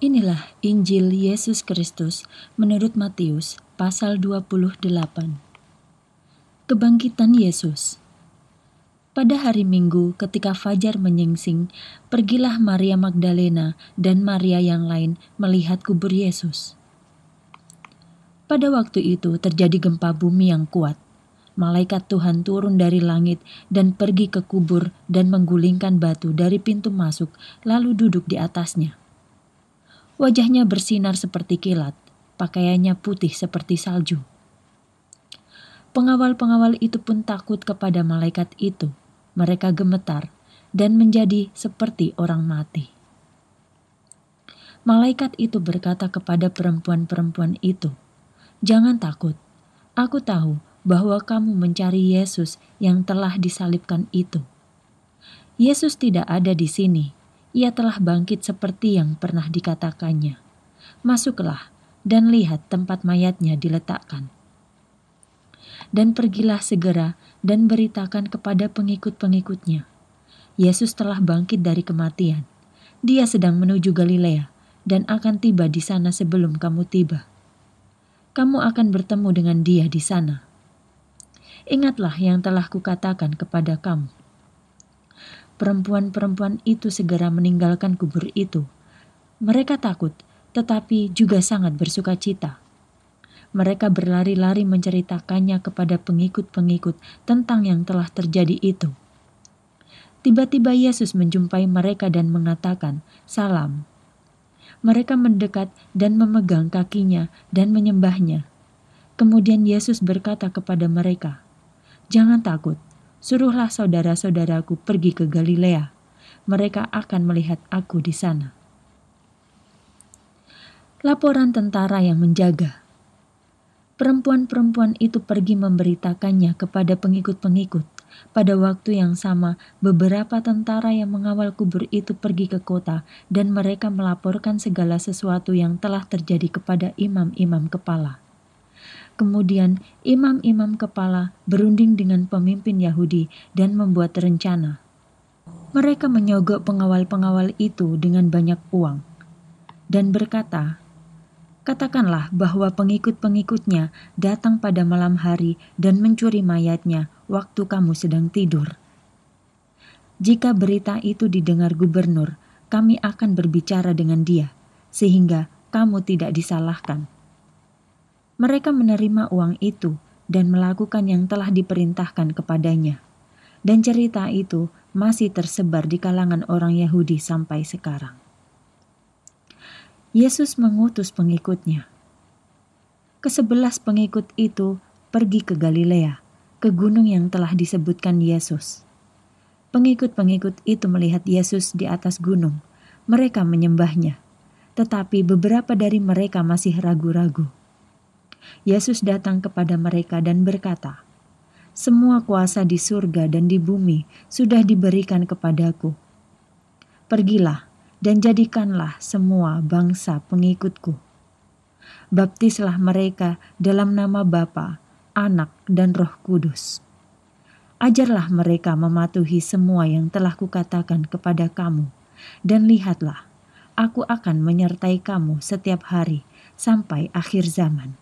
Inilah Injil Yesus Kristus menurut Matius pasal 28. Kebangkitan Yesus. Pada hari Minggu ketika fajar menyingsing, pergilah Maria Magdalena dan Maria yang lain melihat kubur Yesus. Pada waktu itu terjadi gempa bumi yang kuat. Malaikat Tuhan turun dari langit dan pergi ke kubur dan menggulingkan batu dari pintu masuk lalu duduk di atasnya Wajahnya bersinar seperti kilat, pakaiannya putih seperti salju. Pengawal-pengawal itu pun takut kepada malaikat itu. Mereka gemetar dan menjadi seperti orang mati. Malaikat itu berkata kepada perempuan-perempuan itu, "Jangan takut. Aku tahu bahwa kamu mencari Yesus yang telah disalibkan itu. Yesus tidak ada di sini, ia telah bangkit seperti yang pernah dikatakannya. Masuklah dan lihat tempat mayatnya diletakkan. Dan pergilah segera dan beritakan kepada pengikut-pengikutnya. Yesus telah bangkit dari kematian. Dia sedang menuju Galilea dan akan tiba di sana sebelum kamu tiba. Kamu akan bertemu dengan dia di sana. Ingatlah yang telah kukatakan kepada kamu. Perempuan-perempuan itu segera meninggalkan kubur itu. Mereka takut, tetapi juga sangat bersuka cita. Mereka berlari-lari menceritakannya kepada pengikut-pengikut tentang yang telah terjadi itu. Tiba-tiba Yesus menjumpai mereka dan mengatakan, "Salam." Mereka mendekat dan memegang kakinya dan menyembahnya. Kemudian Yesus berkata kepada mereka, "Jangan takut, Suruhlah saudara-saudaraku pergi ke Galilea. Mereka akan melihat aku di sana. Laporan tentara yang menjaga. Perempuan-perempuan itu pergi memberitakannya kepada pengikut-pengikut. Pada waktu yang sama, beberapa tentara yang mengawal kubur itu pergi ke kota, dan mereka melaporkan segala sesuatu yang telah terjadi kepada imam-imam kepala. Kemudian imam-imam kepala berunding dengan pemimpin Yahudi dan membuat rencana. Mereka menyogok pengawal-pengawal itu dengan banyak uang dan berkata, Katakanlah bahwa pengikut-pengikutnya datang pada malam hari dan mencuri mayatnya waktu kamu sedang tidur. Jika berita itu didengar gubernur, kami akan berbicara dengan dia, sehingga kamu tidak disalahkan mereka menerima uang itu dan melakukan yang telah diperintahkan kepadanya. Dan cerita itu masih tersebar di kalangan orang Yahudi sampai sekarang. Yesus mengutus pengikutnya. Kesebelas pengikut itu pergi ke Galilea, ke gunung yang telah disebutkan Yesus. Pengikut-pengikut itu melihat Yesus di atas gunung. Mereka menyembahnya, tetapi beberapa dari mereka masih ragu-ragu. Yesus datang kepada mereka dan berkata, "Semua kuasa di surga dan di bumi sudah diberikan kepadaku. Pergilah dan jadikanlah semua bangsa pengikutku. Baptislah mereka dalam nama Bapa, Anak, dan Roh Kudus." Ajarlah mereka mematuhi semua yang telah kukatakan kepada kamu, dan lihatlah, aku akan menyertai kamu setiap hari sampai akhir zaman.